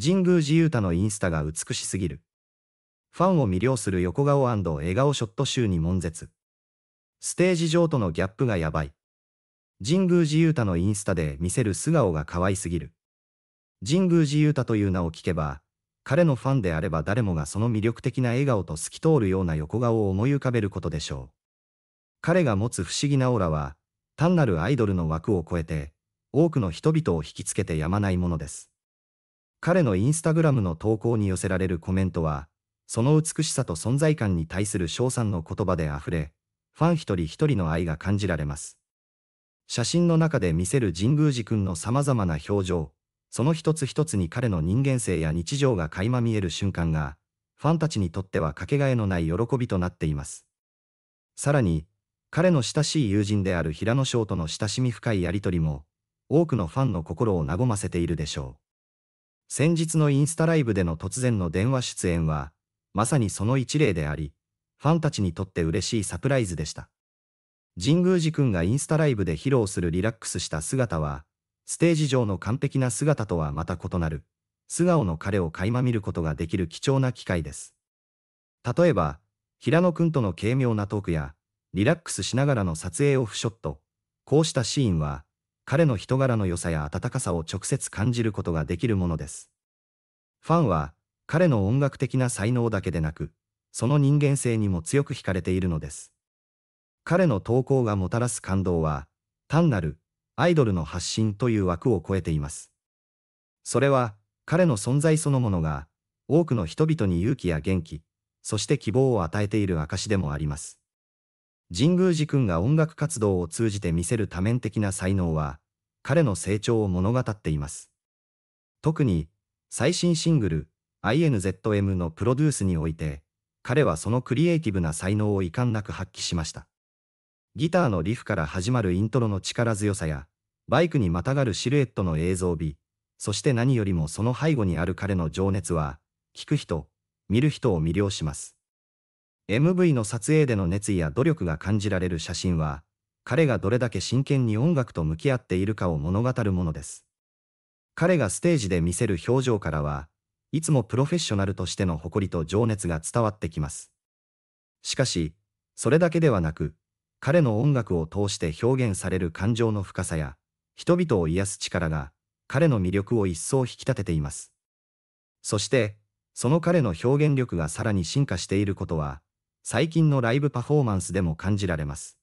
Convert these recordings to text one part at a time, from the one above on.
神宮寺勇太のインスタが美しすぎる。ファンを魅了する横顔笑顔ショット集に悶絶。ステージ上とのギャップがやばい。神宮寺勇太のインスタで見せる素顔が可愛すぎる。神宮寺勇太という名を聞けば、彼のファンであれば誰もがその魅力的な笑顔と透き通るような横顔を思い浮かべることでしょう。彼が持つ不思議なオーラは、単なるアイドルの枠を超えて、多くの人々を引きつけてやまないものです。彼のインスタグラムの投稿に寄せられるコメントは、その美しさと存在感に対する賞賛の言葉で溢れ、ファン一人一人の愛が感じられます。写真の中で見せる神宮寺君の様々な表情、その一つ一つに彼の人間性や日常が垣間見える瞬間が、ファンたちにとってはかけがえのない喜びとなっています。さらに、彼の親しい友人である平野翔との親しみ深いやりとりも、多くのファンの心を和ませているでしょう。先日のインスタライブでの突然の電話出演は、まさにその一例であり、ファンたちにとって嬉しいサプライズでした。神宮寺くんがインスタライブで披露するリラックスした姿は、ステージ上の完璧な姿とはまた異なる、素顔の彼を垣間見ることができる貴重な機会です。例えば、平野くんとの軽妙なトークや、リラックスしながらの撮影オフショット、こうしたシーンは、彼の人柄の良さや温かさを直接感じることができるものです。ファンは、彼の音楽的な才能だけでなく、その人間性にも強く惹かれているのです。彼の投稿がもたらす感動は、単なるアイドルの発信という枠を超えています。それは、彼の存在そのものが、多くの人々に勇気や元気、そして希望を与えている証でもあります。神宮寺君が音楽活動を通じて見せる多面的な才能は、彼の成長を物語っています。特に、最新シングル、INZM のプロデュースにおいて、彼はそのクリエイティブな才能を遺憾なく発揮しました。ギターのリフから始まるイントロの力強さや、バイクにまたがるシルエットの映像美、そして何よりもその背後にある彼の情熱は、聴く人、見る人を魅了します。MV の撮影での熱意や努力が感じられる写真は、彼がどれだけ真剣に音楽と向き合っているかを物語るものです。彼がステージで見せる表情からは、いつもプロフェッショナルとしての誇りと情熱が伝わってきます。しかし、それだけではなく、彼の音楽を通して表現される感情の深さや、人々を癒す力が、彼の魅力を一層引き立てています。そして、その彼の表現力がさらに進化していることは、最近のライブパフォーマンスでも感じられます。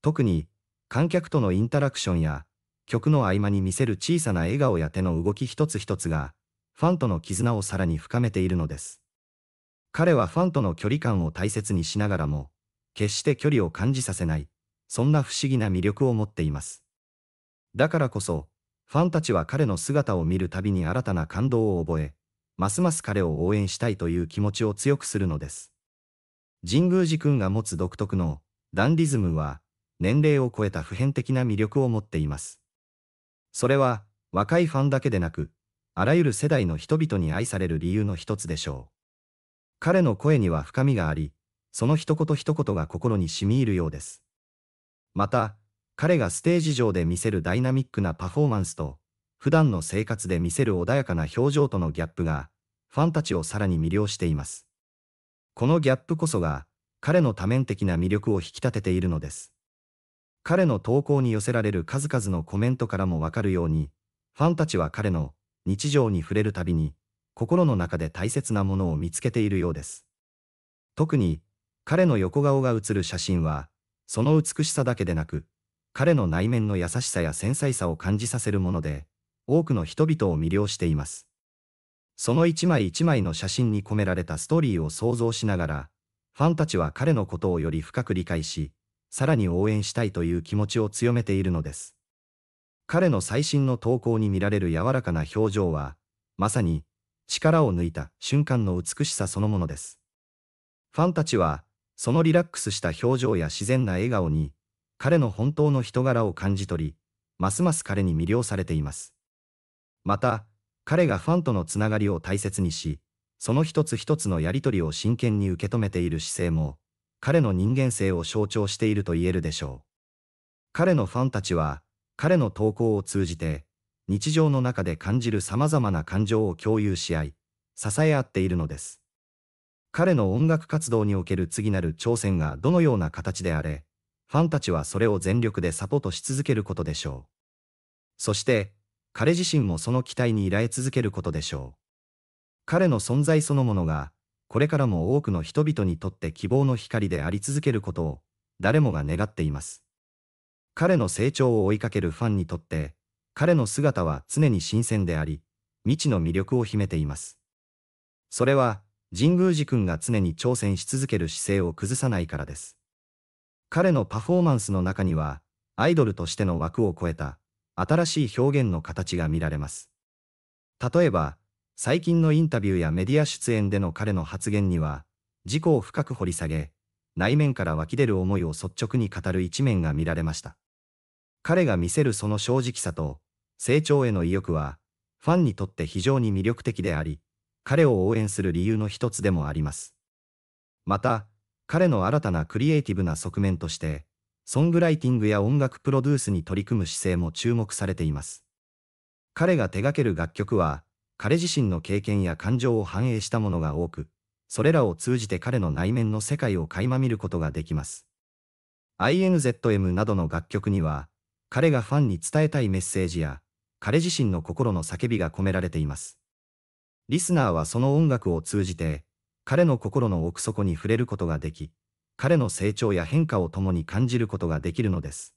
特に、観客とのインタラクションや、曲の合間に見せる小さな笑顔や手の動き一つ一つが、ファンとの絆をさらに深めているのです。彼はファンとの距離感を大切にしながらも、決して距離を感じさせない、そんな不思議な魅力を持っています。だからこそ、ファンたちは彼の姿を見るたびに新たな感動を覚え、ますます彼を応援したいという気持ちを強くするのです。神宮寺君が持つ独特のダンディズムは年齢を超えた普遍的な魅力を持っています。それは若いファンだけでなく、あらゆる世代の人々に愛される理由の一つでしょう。彼の声には深みがあり、その一言一言が心に染み入るようです。また、彼がステージ上で見せるダイナミックなパフォーマンスと、普段の生活で見せる穏やかな表情とのギャップが、ファンたちをさらに魅了しています。このギャップこそが、彼の多面的な魅力を引き立てているのです。彼の投稿に寄せられる数々のコメントからもわかるように、ファンたちは彼の日常に触れるたびに、心の中で大切なものを見つけているようです。特に、彼の横顔が写る写真は、その美しさだけでなく、彼の内面の優しさや繊細さを感じさせるもので、多くの人々を魅了しています。その一枚一枚の写真に込められたストーリーを想像しながら、ファンたちは彼のことをより深く理解し、さらに応援したいという気持ちを強めているのです。彼の最新の投稿に見られる柔らかな表情は、まさに、力を抜いた瞬間の美しさそのものです。ファンたちは、そのリラックスした表情や自然な笑顔に、彼の本当の人柄を感じ取り、ますます彼に魅了されています。また、彼がファンとのつながりを大切にし、その一つ一つのやりとりを真剣に受け止めている姿勢も、彼の人間性を象徴していると言えるでしょう。彼のファンたちは、彼の投稿を通じて、日常の中で感じる様々な感情を共有し合い、支え合っているのです。彼の音楽活動における次なる挑戦がどのような形であれ、ファンたちはそれを全力でサポートし続けることでしょう。そして、彼自身もその期待に依頼続けることでしょう。彼の存在そのものが、これからも多くの人々にとって希望の光であり続けることを、誰もが願っています。彼の成長を追いかけるファンにとって、彼の姿は常に新鮮であり、未知の魅力を秘めています。それは、神宮寺君が常に挑戦し続ける姿勢を崩さないからです。彼のパフォーマンスの中には、アイドルとしての枠を超えた、新しい表現の形が見られます。例えば、最近のインタビューやメディア出演での彼の発言には、事故を深く掘り下げ、内面から湧き出る思いを率直に語る一面が見られました。彼が見せるその正直さと、成長への意欲は、ファンにとって非常に魅力的であり、彼を応援する理由の一つでもあります。また、彼の新たなクリエイティブな側面として、ソングライティングや音楽プロデュースに取り組む姿勢も注目されています。彼が手掛ける楽曲は、彼自身の経験や感情を反映したものが多く、それらを通じて彼の内面の世界を垣間見ることができます。INZM などの楽曲には、彼がファンに伝えたいメッセージや、彼自身の心の叫びが込められています。リスナーはその音楽を通じて、彼の心の奥底に触れることができ、彼の成長や変化を共に感じることができるのです。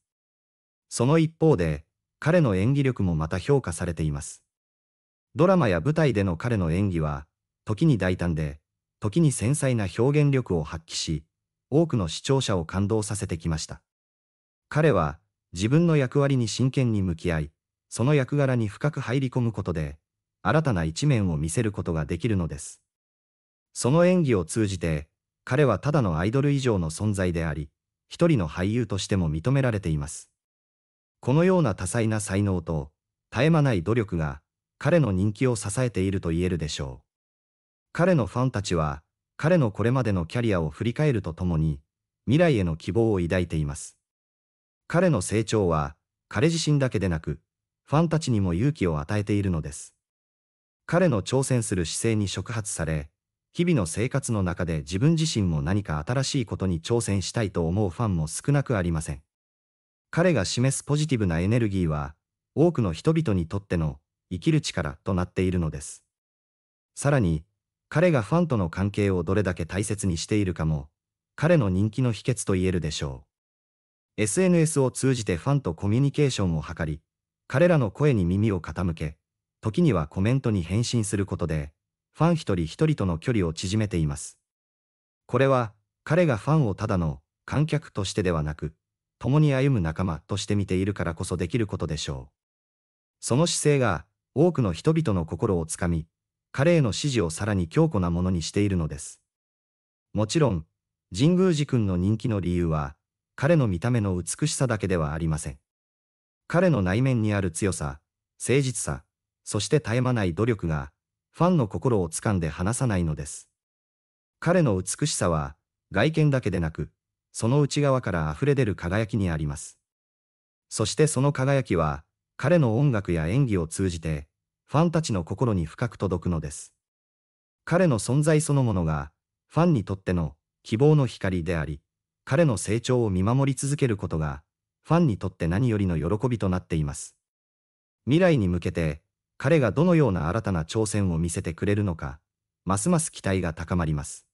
その一方で、彼の演技力もまた評価されています。ドラマや舞台での彼の演技は、時に大胆で、時に繊細な表現力を発揮し、多くの視聴者を感動させてきました。彼は、自分の役割に真剣に向き合い、その役柄に深く入り込むことで、新たな一面を見せることができるのです。その演技を通じて、彼はただのアイドル以上の存在であり、一人の俳優としても認められています。このような多彩な才能と、絶え間ない努力が、彼の人気を支えていると言えるでしょう。彼のファンたちは、彼のこれまでのキャリアを振り返るとともに、未来への希望を抱いています。彼の成長は、彼自身だけでなく、ファンたちにも勇気を与えているのです。彼の挑戦する姿勢に触発され、日々の生活の中で自分自身も何か新しいことに挑戦したいと思うファンも少なくありません。彼が示すポジティブなエネルギーは、多くの人々にとっての生きる力となっているのです。さらに、彼がファンとの関係をどれだけ大切にしているかも、彼の人気の秘訣と言えるでしょう。SNS を通じてファンとコミュニケーションを図り、彼らの声に耳を傾け、時にはコメントに返信することで、ファン一人一人との距離を縮めています。これは、彼がファンをただの観客としてではなく、共に歩む仲間として見ているからこそできることでしょう。その姿勢が、多くの人々の心をつかみ、彼への支持をさらに強固なものにしているのです。もちろん、神宮寺君の人気の理由は、彼の見た目の美しさだけではありません。彼の内面にある強さ、誠実さ、そして絶え間ない努力が、ファンの心を掴んで離さないのです。彼の美しさは、外見だけでなく、その内側から溢れ出る輝きにあります。そしてその輝きは、彼の音楽や演技を通じて、ファンたちの心に深く届くのです。彼の存在そのものが、ファンにとっての希望の光であり、彼の成長を見守り続けることが、ファンにとって何よりの喜びとなっています。未来に向けて、彼がどのような新たな挑戦を見せてくれるのか、ますます期待が高まります。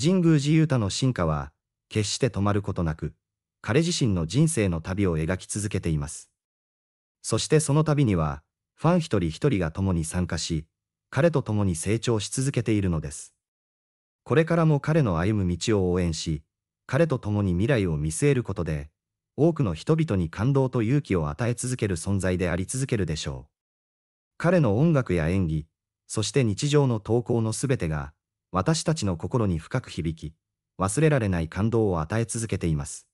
神宮寺勇太の進化は、決して止まることなく、彼自身の人生の旅を描き続けています。そしてその旅には、ファン一人一人が共に参加し、彼と共に成長し続けているのです。これからも彼の歩む道を応援し、彼と共に未来を見据えることで、多くの人々に感動と勇気を与え続ける存在であり続けるでしょう。彼の音楽や演技、そして日常の投稿のすべてが、私たちの心に深く響き、忘れられない感動を与え続けています。